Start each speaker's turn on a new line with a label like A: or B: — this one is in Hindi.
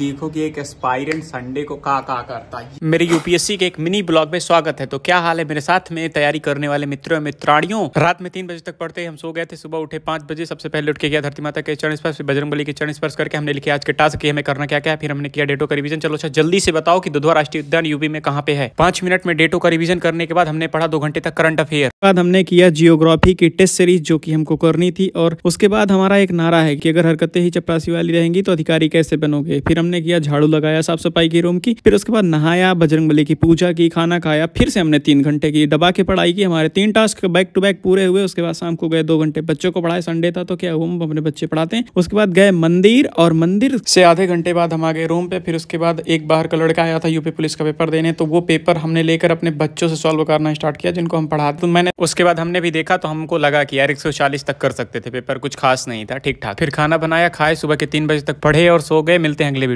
A: देखो कि एक एस्पायरेंट संडे को का का करता है मेरे यूपीएससी के एक मिनी ब्लॉग में स्वागत है तो क्या हाल है मेरे साथ में तैयारी करने वाले मित्रों मित्राणियों रात में तीन बजे तक पढ़ते हम सो गए थे सुबह उठे पांच बजे सबसे पहले उठ के गया धरती माता के चरण स्पर्श बजरंग बली के चरण स्पर्श करके हमने लिखे आज के टास्क की हमें करना क्या क्या है फिर हमने किया डेटो का रिविजन चलो अच्छा जल्दी से बताओ की दुधवा राष्ट्रीय उद्यान यूपी में कहाँ पे है पांच मिनट में डेटो का रिविजन करने के बाद हमने पढ़ा दो घंटे तक करंट अफेयर बाद हमने किया जियोग्राफी की टेस्ट सीरीज जो की हमको करनी थी और उसके बाद हमारा एक नारा है की अगर हरकते ही चपरासी वाली रहेंगी तो अधिकारी कैसे बनोगे फिर हमने किया झाड़ू लगाया साफ सफाई की रूम की फिर उसके बाद नहाया बजरंग की पूजा की खाना खाया फिर से हमने तीन घंटे की दबा के पढ़ाई की हमारे तीन टास्क बैक टू बैक पूरे हुए उसके बाद शाम को गए दो घंटे बच्चों को पढ़ाए संडे था तो क्या हम अपने बच्चे पढ़ाते हैं उसके बाद गए मंदिर और मंदिर से आधे घंटे बाद हम आ गए रूम पे फिर उसके बाद एक बाहर का लड़का आया था यूपी पुलिस का पेपर देने तो वो पेपर हमने लेकर अपने बच्चों से सॉल्व करना स्टार्ट किया जिनको हम पढ़ाते तो मैंने उसके बाद हमने भी देखा तो हमको लगा कि यार एक तक कर सकते थे पेपर कुछ खास नहीं था ठीक ठाक फिर खाना बनाया खाए सुबह के तीन बजे तक पढ़े और सो गए मिलते हैं अगले